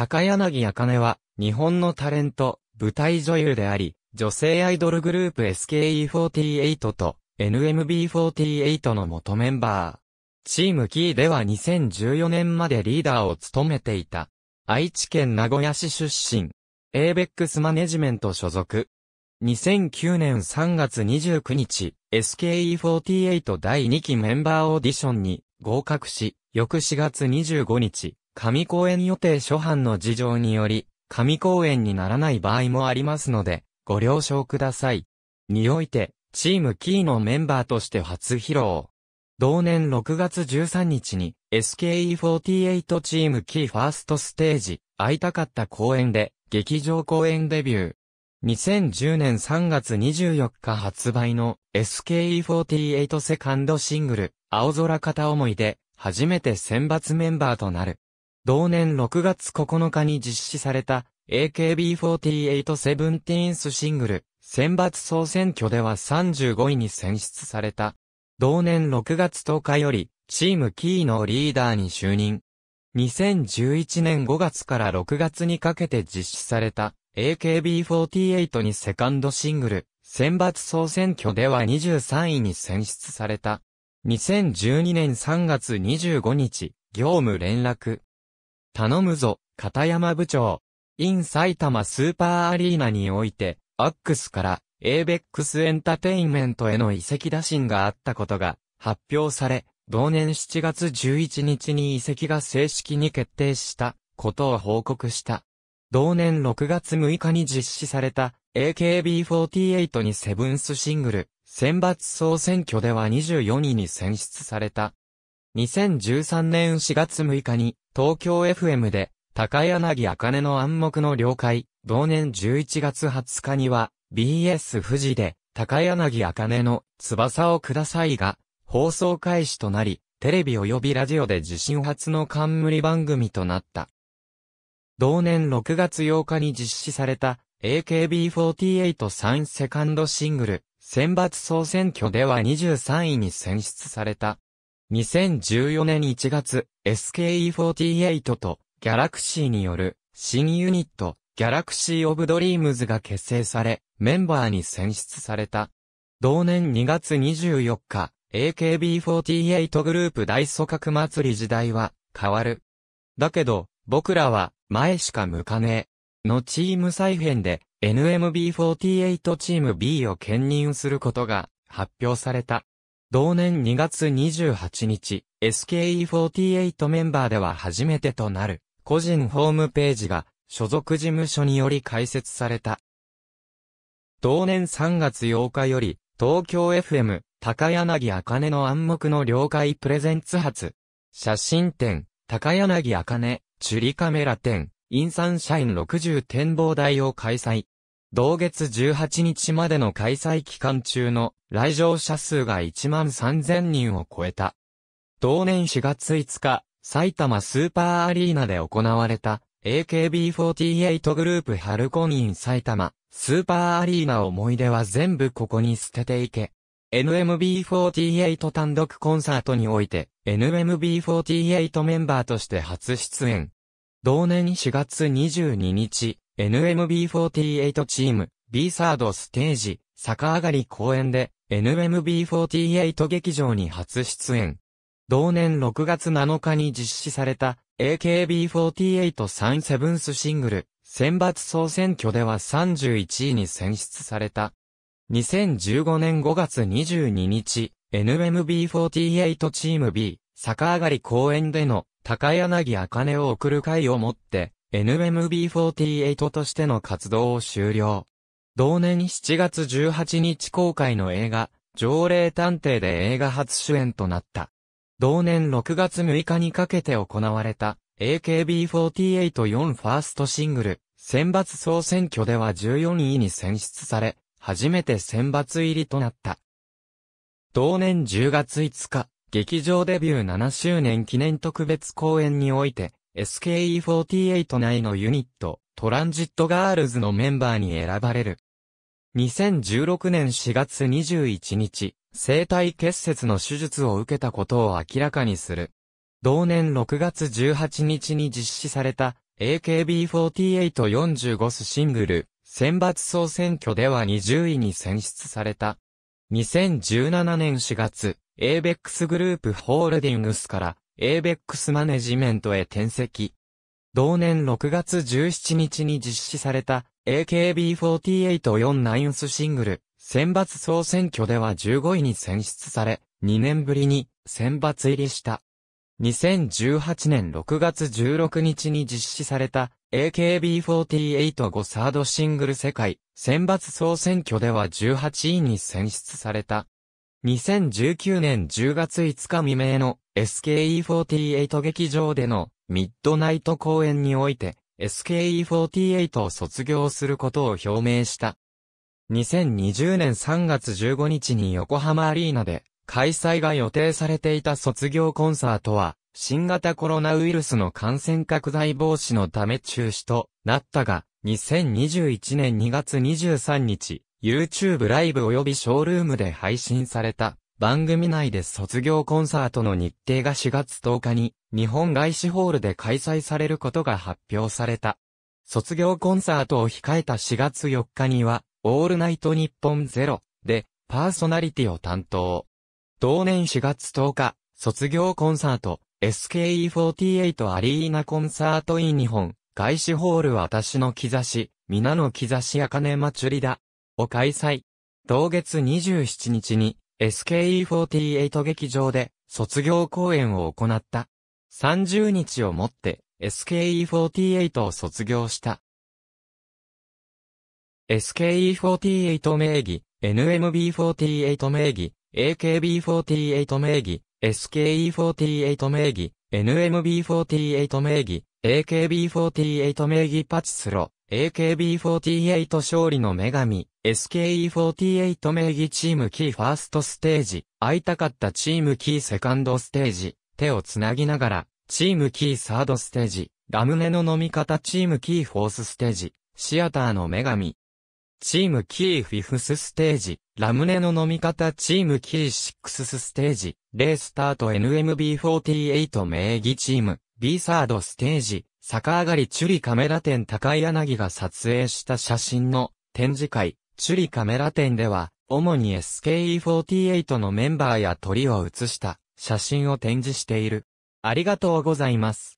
高柳茜は、日本のタレント、舞台女優であり、女性アイドルグループ SKE48 と NMB48 の元メンバー。チームキーでは2014年までリーダーを務めていた。愛知県名古屋市出身。ABEX マネジメント所属。2009年3月29日、SKE48 第2期メンバーオーディションに合格し、翌4月25日、上公園予定初版の事情により、上公園にならない場合もありますので、ご了承ください。において、チームキーのメンバーとして初披露。同年6月13日に SKE48 チームキーファーストステージ、会いたかった公演で、劇場公演デビュー。2010年3月24日発売の SKE48 セカンドシングル、青空片思いで、初めて選抜メンバーとなる。同年6月9日に実施された AKB4817th シングル選抜総選挙では35位に選出された。同年6月10日よりチームキーのリーダーに就任。2011年5月から6月にかけて実施された AKB48 にセカンドシングル選抜総選挙では23位に選出された。2012年3月25日業務連絡頼むぞ、片山部長。in 埼玉スーパーアリーナにおいて、アックスから、エーベックスエンタテインメントへの移籍打診があったことが発表され、同年7月11日に移籍が正式に決定したことを報告した。同年6月6日に実施された AKB48 にセブンスシングル選抜総選挙では24位に選出された。2013年4月6日に東京 FM で、高柳茜の暗黙の了解、同年11月20日には、BS 富士で、高柳茜の翼をくださいが、放送開始となり、テレビ及びラジオで自身初の冠番組となった。同年6月8日に実施された、AKB483 セカンドシングル、選抜総選挙では23位に選出された。2014年1月、SKE48 とギャラクシーによる新ユニット、ギャラクシー・オブ・ドリームズが結成され、メンバーに選出された。同年2月24日、AKB48 グループ大組閣祭り時代は変わる。だけど、僕らは前しか向かねえ。のチーム再編で NMB48 チーム B を兼任することが発表された。同年2月28日、SKE48 メンバーでは初めてとなる、個人ホームページが、所属事務所により開設された。同年3月8日より、東京 FM、高柳茜の暗黙の了解プレゼンツ発、写真展、高柳茜、チュリカメラ展、インサンシャイン60展望台を開催。同月18日までの開催期間中の来場者数が1万3000人を超えた。同年4月5日、埼玉スーパーアリーナで行われた AKB48 グループハルコニン埼玉スーパーアリーナ思い出は全部ここに捨てていけ。NMB48 単独コンサートにおいて NMB48 メンバーとして初出演。同年4月22日、NMB48 チーム B サードステージ坂上がり公演で NMB48 劇場に初出演。同年6月7日に実施された AKB48 サセブンスシングル選抜総選挙では31位に選出された。2015年5月22日、NMB48 チーム B、坂上がり公演での高柳茜を送る会をもって、NMB48 としての活動を終了。同年7月18日公開の映画、条例探偵で映画初主演となった。同年6月6日にかけて行われた AKB484 ファーストシングル、選抜総選挙では14位に選出され、初めて選抜入りとなった。同年10月5日、劇場デビュー7周年記念特別公演において、SKE48 内のユニット、トランジットガールズのメンバーに選ばれる。2016年4月21日、生体結節の手術を受けたことを明らかにする。同年6月18日に実施された AKB4845 スシングル選抜総選挙では20位に選出された。2017年4月、ABEX グループホールディングスからエーベックスマネジメントへ転籍。同年6月17日に実施された AKB48-4 ナインスシングル選抜総選挙では15位に選出され、2年ぶりに選抜入りした。2018年6月16日に実施された AKB48-5 サードシングル世界選抜総選挙では18位に選出された。2019年10月5日未明の SKE48 劇場でのミッドナイト公演において SKE48 を卒業することを表明した。2020年3月15日に横浜アリーナで開催が予定されていた卒業コンサートは新型コロナウイルスの感染拡大防止のため中止となったが2021年2月23日 YouTube ライブ及びショールームで配信された。番組内で卒業コンサートの日程が4月10日に日本外資ホールで開催されることが発表された。卒業コンサートを控えた4月4日には、オールナイト日本ゼロでパーソナリティを担当。同年4月10日、卒業コンサート SKE48 アリーナコンサートイン日本外資ホール私の兆し、皆の兆しあかねまちゅりだを開催。同月27日に SKE48 劇場で卒業公演を行った。30日をもって SKE48 を卒業した。SKE48 名義、NMB48 名義、AKB48 名義、SKE48 名義、NMB48 名義、AKB48 名義パチスロ、AKB48 勝利の女神、SKE48 名義チームキーファーストステージ、会いたかったチームキーセカンドステージ、手をつなぎながら、チームキーサードステージ、ラムネの飲み方チームキーフォースステージ、シアターの女神。チームキーフィフスステージ、ラムネの飲み方チームキーシックスステージ、レースタート NMB48 名義チーム、B サードステージ、逆上がりチュリカメラ店高柳が撮影した写真の展示会、チュリカメラ展では、主に SKE48 のメンバーや鳥を写した写真を展示している。ありがとうございます。